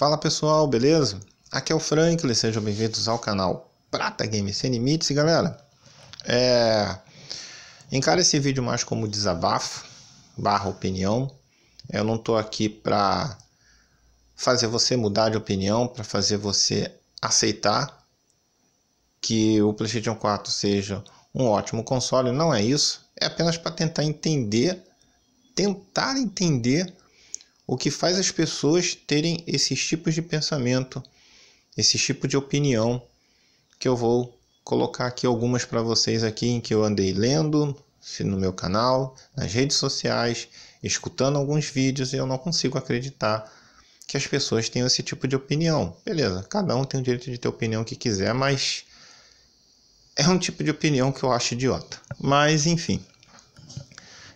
Fala pessoal, beleza? Aqui é o Franklin, sejam bem-vindos ao canal Prata Games Sem Limites. E galera, é... encara esse vídeo mais como desabafo, barra opinião. Eu não estou aqui para fazer você mudar de opinião, para fazer você aceitar que o PlayStation 4 seja um ótimo console, não é isso. É apenas para tentar entender, tentar entender o que faz as pessoas terem esses tipos de pensamento, esse tipo de opinião, que eu vou colocar aqui algumas para vocês aqui em que eu andei lendo no meu canal, nas redes sociais, escutando alguns vídeos e eu não consigo acreditar que as pessoas tenham esse tipo de opinião. Beleza, cada um tem o direito de ter a opinião que quiser, mas é um tipo de opinião que eu acho idiota. Mas enfim.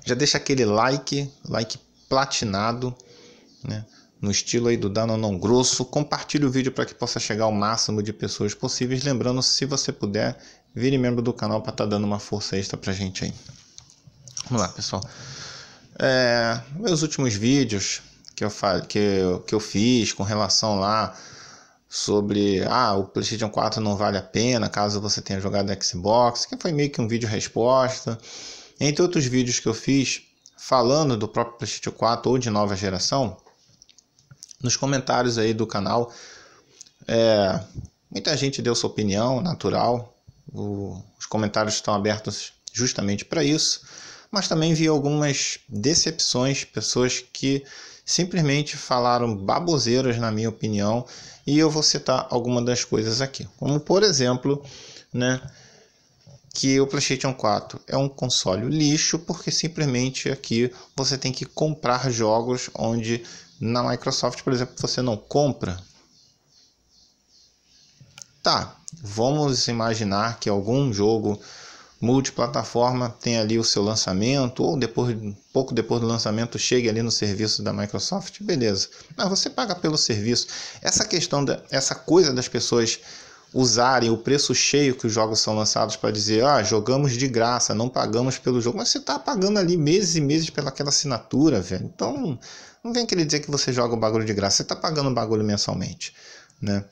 Já deixa aquele like, like platinado né? no estilo aí do não Grosso. Compartilhe o vídeo para que possa chegar ao máximo de pessoas possíveis. Lembrando, se você puder, vire membro do canal para estar tá dando uma força extra para a gente aí. Vamos lá, pessoal. É, meus últimos vídeos que eu, que, eu, que eu fiz com relação lá sobre ah, o PlayStation 4 não vale a pena caso você tenha jogado Xbox, que foi meio que um vídeo resposta. Entre outros vídeos que eu fiz falando do próprio PlayStation 4 ou de nova geração, nos comentários aí do canal. É, muita gente deu sua opinião, natural. O, os comentários estão abertos justamente para isso. Mas também vi algumas decepções, pessoas que simplesmente falaram baboseiras, na minha opinião, e eu vou citar algumas das coisas aqui. Como, por exemplo, né? que o PlayStation 4 é um console lixo, porque simplesmente aqui você tem que comprar jogos onde na Microsoft, por exemplo, você não compra. Tá, vamos imaginar que algum jogo multiplataforma tenha ali o seu lançamento ou depois pouco depois do lançamento chegue ali no serviço da Microsoft, beleza. Mas você paga pelo serviço. Essa questão da essa coisa das pessoas usarem o preço cheio que os jogos são lançados para dizer, ah, jogamos de graça, não pagamos pelo jogo, mas você está pagando ali meses e meses pelaquela assinatura, velho. Então, não vem querer dizer que você joga o bagulho de graça, você está pagando o bagulho mensalmente, né?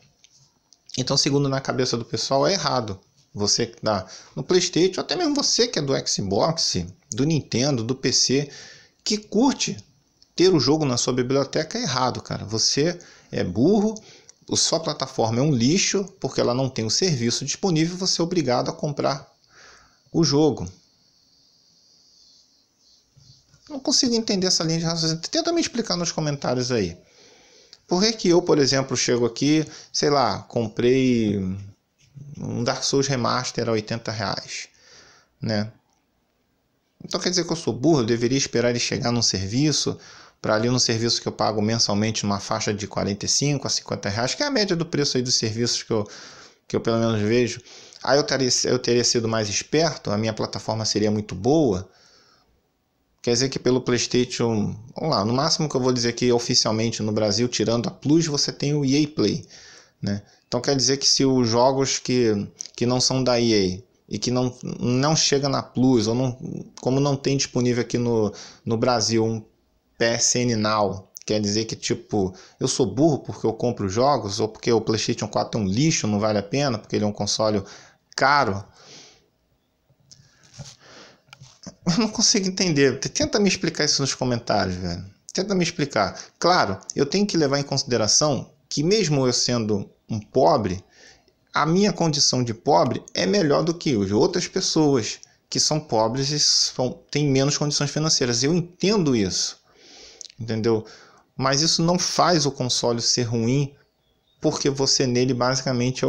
Então, segundo na cabeça do pessoal, é errado. Você que tá no PlayStation, até mesmo você que é do Xbox, do Nintendo, do PC, que curte ter o jogo na sua biblioteca é errado, cara. Você é burro sua plataforma é um lixo porque ela não tem o serviço disponível, você é obrigado a comprar o jogo. Não consigo entender essa linha de raciocínio. Tenta me explicar nos comentários aí. Por que, que eu, por exemplo, chego aqui, sei lá, comprei um Dark Souls Remaster a 80 reais, né? Então quer dizer que eu sou burro, eu deveria esperar ele chegar num serviço para ali no serviço que eu pago mensalmente numa faixa de 45 a 50 reais, que é a média do preço aí dos serviços que eu, que eu pelo menos vejo, aí eu teria, eu teria sido mais esperto, a minha plataforma seria muito boa. Quer dizer que pelo PlayStation, vamos lá, no máximo que eu vou dizer aqui oficialmente no Brasil, tirando a Plus, você tem o EA Play, né? Então quer dizer que se os jogos que, que não são da EA e que não, não chega na Plus, ou não, como não tem disponível aqui no, no Brasil um PSN Now. Quer dizer que, tipo, eu sou burro porque eu compro jogos, ou porque o PlayStation 4 é um lixo, não vale a pena, porque ele é um console caro. Eu não consigo entender. Tenta me explicar isso nos comentários, velho. Tenta me explicar. Claro, eu tenho que levar em consideração que, mesmo eu sendo um pobre, a minha condição de pobre é melhor do que as outras pessoas que são pobres e são, têm menos condições financeiras. Eu entendo isso entendeu? Mas isso não faz o console ser ruim, porque você nele basicamente é,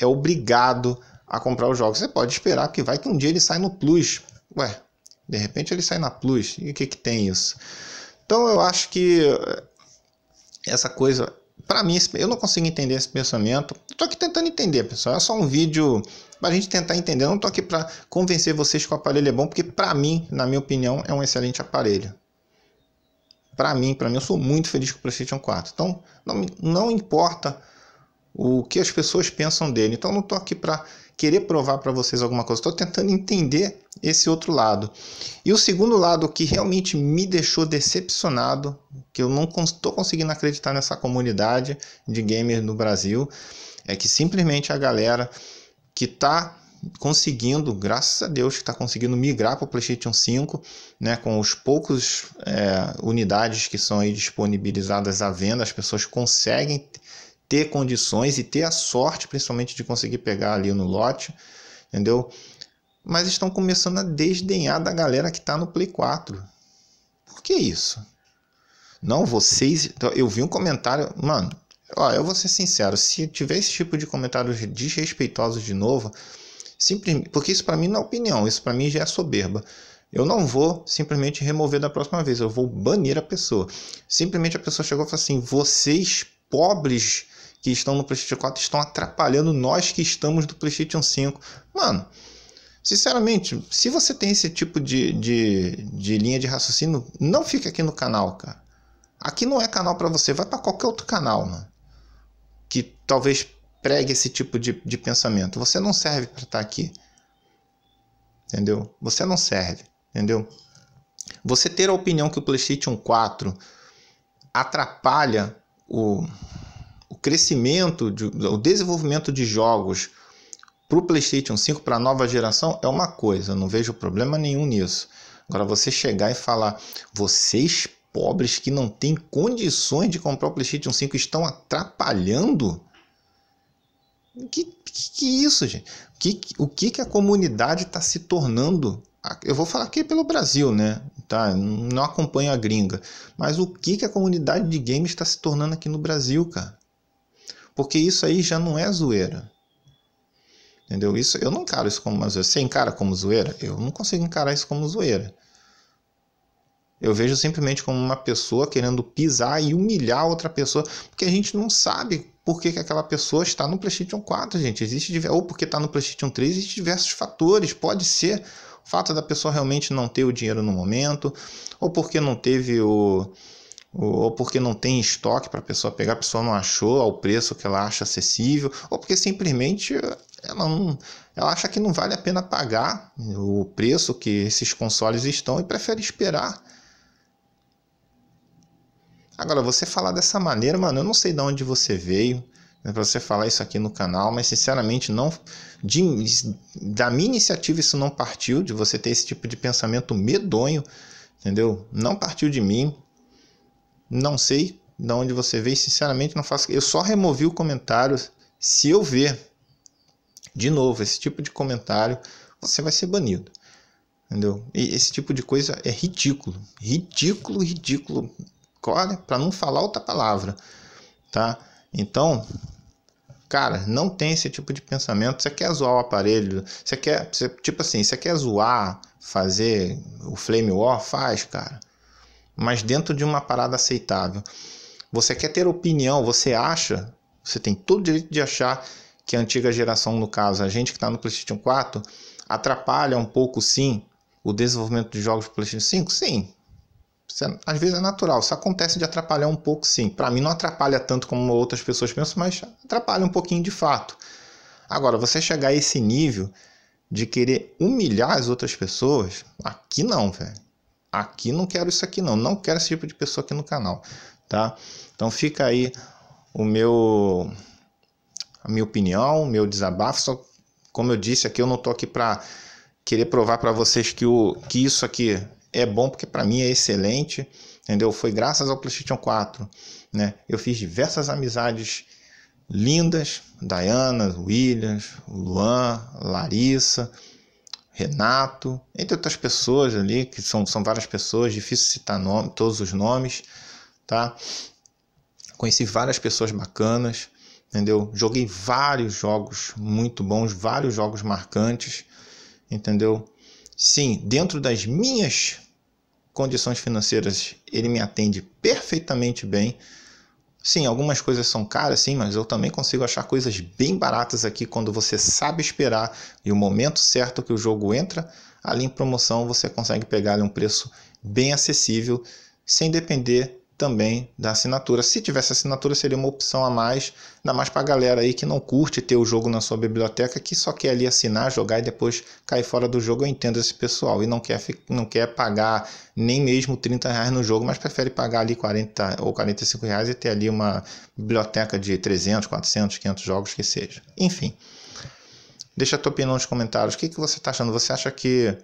é obrigado a comprar os jogos. Você pode esperar que vai que um dia ele sai no Plus. Ué, de repente ele sai na Plus. E o que, que tem isso? Então eu acho que eh, essa coisa. Para mim, eu não consigo entender esse pensamento. Estou aqui tentando entender, pessoal. É só um vídeo para a gente tentar entender. Eu não estou aqui para convencer vocês que o aparelho é bom, porque para mim, na minha opinião, é um excelente aparelho para mim, para mim, eu sou muito feliz com o PlayStation 4. Então, não, não importa o que as pessoas pensam dele. Então, não estou aqui para querer provar para vocês alguma coisa. Estou tentando entender esse outro lado. E o segundo lado que realmente me deixou decepcionado, que eu não estou conseguindo acreditar nessa comunidade de gamers no Brasil, é que simplesmente a galera que está conseguindo, graças a Deus, que está conseguindo migrar para o PlayStation 5, né, com os poucos é, unidades que são aí disponibilizadas à venda, as pessoas conseguem ter condições e ter a sorte, principalmente, de conseguir pegar ali no lote, entendeu? Mas estão começando a desdenhar da galera que está no Play 4. Por que isso? Não, vocês. Então, eu vi um comentário, mano. Ó, eu vou ser sincero, se tiver esse tipo de comentários desrespeitosos de novo, simplesmente, porque isso para mim não é opinião, isso para mim já é soberba. Eu não vou simplesmente remover da próxima vez, eu vou banir a pessoa. Simplesmente a pessoa chegou e falou assim: "Vocês pobres que estão no PlayStation 4 estão atrapalhando nós que estamos do PlayStation 5". Mano, sinceramente, se você tem esse tipo de, de, de linha de raciocínio, não fica aqui no canal, cara. Aqui não é canal para você, vai para qualquer outro canal, mano. Que talvez pregue esse tipo de, de pensamento. Você não serve para estar tá aqui. Entendeu? Você não serve. Entendeu? Você ter a opinião que o PlayStation 4 atrapalha o, o crescimento, de, o desenvolvimento de jogos para o PlayStation 5, para a nova geração, é uma coisa, não vejo problema nenhum nisso. Agora, você chegar e falar, vocês pobres que não têm condições de comprar o PlayStation 5 estão atrapalhando que, que, que isso, gente? Que, o que, que a comunidade está se tornando? Ah, eu vou falar aqui pelo Brasil, né? Tá? Não acompanho a gringa. Mas o que, que a comunidade de games está se tornando aqui no Brasil, cara? Porque isso aí já não é zoeira. Entendeu? Isso eu não encaro isso como uma zoeira. Você encara como zoeira? Eu não consigo encarar isso como zoeira. Eu vejo simplesmente como uma pessoa querendo pisar e humilhar outra pessoa, porque a gente não sabe por que, que aquela pessoa está no PlayStation 4, gente. Existe, ou porque está no PlayStation 3, existem diversos fatores. Pode ser o fato da pessoa realmente não ter o dinheiro no momento, ou porque não teve o. Ou porque não tem estoque para a pessoa pegar, a pessoa não achou ao preço que ela acha acessível, ou porque simplesmente ela, não, ela acha que não vale a pena pagar o preço que esses consoles estão e prefere esperar Agora, você falar dessa maneira, mano, eu não sei de onde você veio, né, para você falar isso aqui no canal, mas sinceramente, não de, da minha iniciativa isso não partiu, de você ter esse tipo de pensamento medonho, entendeu? Não partiu de mim, não sei de onde você veio, sinceramente, não faço. Eu só removi o comentário. Se eu ver de novo esse tipo de comentário, você vai ser banido. Entendeu? E esse tipo de coisa é ridículo. Ridículo, ridículo decore para não falar outra palavra, tá? Então, cara, não tem esse tipo de pensamento. Você quer zoar o aparelho, você quer, você, tipo assim, você quer zoar, fazer o flame war, faz, cara. Mas dentro de uma parada aceitável. Você quer ter opinião, você acha, você tem todo o direito de achar que a antiga geração, no caso, a gente que está no PlayStation 4, atrapalha um pouco sim o desenvolvimento de jogos do PlayStation 5? Sim, é, às vezes é natural. Isso acontece de atrapalhar um pouco, sim. Para mim não atrapalha tanto como outras pessoas pensam, mas atrapalha um pouquinho de fato. Agora, você chegar a esse nível de querer humilhar as outras pessoas, aqui não, velho. Aqui não quero isso aqui não. Não quero esse tipo de pessoa aqui no canal, tá? Então fica aí o meu a minha opinião, meu desabafo, só como eu disse aqui, eu não tô aqui para querer provar para vocês que o que isso aqui é bom porque para mim é excelente, entendeu? Foi graças ao PlayStation 4, né? Eu fiz diversas amizades lindas, Diana, Williams, Luan, Larissa, Renato, entre outras pessoas ali, que são, são várias pessoas, difícil citar nome, todos os nomes, tá? Conheci várias pessoas bacanas, entendeu? Joguei vários jogos muito bons, vários jogos marcantes, entendeu? Sim, dentro das minhas condições financeiras, ele me atende perfeitamente bem. Sim, algumas coisas são caras, sim, mas eu também consigo achar coisas bem baratas aqui quando você sabe esperar e o momento certo que o jogo entra ali em promoção, você consegue pegar um preço bem acessível, sem depender também da assinatura. Se tivesse assinatura, seria uma opção a mais, ainda mais para a galera aí que não curte ter o jogo na sua biblioteca, que só quer ali assinar, jogar e depois cair fora do jogo. Eu entendo esse pessoal e não quer, não quer pagar nem mesmo 30 reais no jogo, mas prefere pagar ali 40 ou 45 reais e ter ali uma biblioteca de 300, 400, 500 jogos que seja. Enfim, deixa a tua opinião nos comentários. O que, que você está achando? Você acha que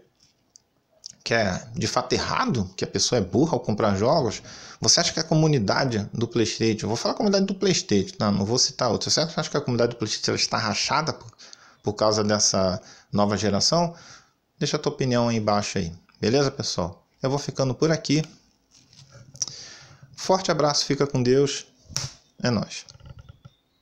que é de fato errado, que a pessoa é burra ao comprar jogos, você acha que a comunidade do PlayStation, vou falar a comunidade do PlayStation, não, não vou citar outro. você acha que a comunidade do PlayStation está rachada por, por causa dessa nova geração? Deixa a tua opinião aí embaixo aí, beleza pessoal? Eu vou ficando por aqui. Forte abraço, fica com Deus. É nós.